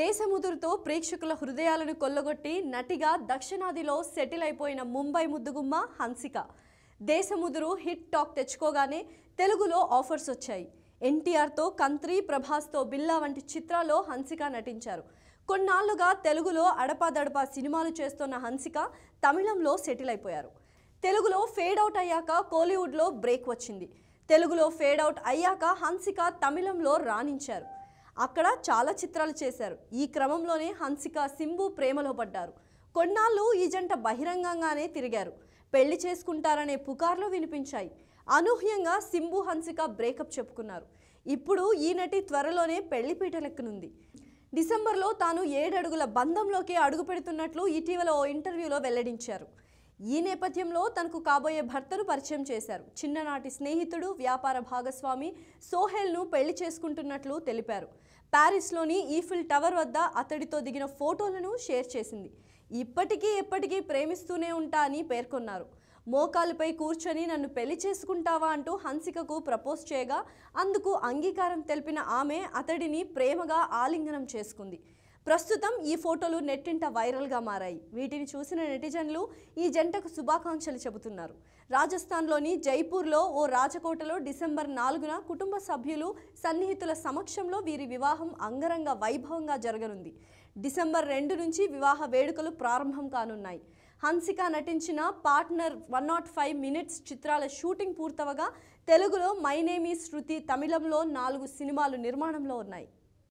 దేశముదురుతో ప్రేక్షకుల హృదయాలను కొల్లగొట్టి నటిగా దక్షిణాదిలో సెటిల్ అయిపోయిన ముంబై ముద్దుగుమ్మ హన్సిక దేశముదురు హిట్ టాక్ తెచ్చుకోగానే తెలుగులో ఆఫర్స్ వచ్చాయి ఎన్టీఆర్తో కంత్రి ప్రభాస్తో బిల్లా వంటి చిత్రాల్లో హన్సిక నటించారు కొన్నాళ్లుగా తెలుగులో అడపాదడపా సినిమాలు చేస్తున్న హన్సిక తమిళంలో సెటిల్ అయిపోయారు తెలుగులో ఫేడ్ అవుట్ అయ్యాక కోలీవుడ్లో బ్రేక్ వచ్చింది తెలుగులో ఫేడ్ అవుట్ అయ్యాక హన్సిక తమిళంలో రాణించారు అక్కడ చాలా చిత్రాలు చేశారు ఈ క్రమంలోనే హన్సిక సింబు ప్రేమలో పడ్డారు కొన్నాళ్ళు ఈ జంట బహిరంగంగానే తిరిగారు పెళ్లి చేసుకుంటారనే పుకార్లు వినిపించాయి అనూహ్యంగా సింబు హన్సిక బ్రేకప్ చెప్పుకున్నారు ఇప్పుడు ఈ నటి త్వరలోనే పెళ్లి పీటలెక్కనుంది డిసెంబర్లో తాను ఏడడుగుల బంధంలోకి అడుగు పెడుతున్నట్లు ఇటీవల ఓ ఇంటర్వ్యూలో వెల్లడించారు ఈ నేపథ్యంలో తనకు కాబోయే భర్తను పరిచయం చేశారు చిన్ననాటి స్నేహితుడు వ్యాపార భాగస్వామి సోహెల్ను పెళ్లి చేసుకుంటున్నట్లు తెలిపారు ప్యారిస్లోని ఈఫిల్ టవర్ వద్ద అతడితో దిగిన ఫోటోలను షేర్ చేసింది ఇప్పటికీ ఎప్పటికీ ప్రేమిస్తూనే ఉంటా అని పేర్కొన్నారు మోకాలుపై కూర్చొని నన్ను పెళ్లి చేసుకుంటావా అంటూ హన్సికకు ప్రపోజ్ చేయగా అందుకు అంగీకారం తెలిపిన ఆమె అతడిని ప్రేమగా ఆలింగనం చేసుకుంది ప్రస్తుతం ఈ ఫోటోలు నెట్టింట వైరల్గా మారాయి వీటిని చూసిన నెటిజన్లు ఈ జంటకు శుభాకాంక్షలు చెబుతున్నారు రాజస్థాన్లోని జైపూర్లో ఓ రాజకోటలో డిసెంబర్ నాలుగున కుటుంబ సభ్యులు సన్నిహితుల సమక్షంలో వీరి వివాహం అంగరంగ వైభవంగా జరగనుంది డిసెంబర్ రెండు నుంచి వివాహ వేడుకలు ప్రారంభం కానున్నాయి హన్సిక నటించిన partner one nought five minutes చిత్రాల షూటింగ్ పూర్తవగా తెలుగులో మైనేమి శృతి తమిళంలో నాలుగు సినిమాలు నిర్మాణంలో ఉన్నాయి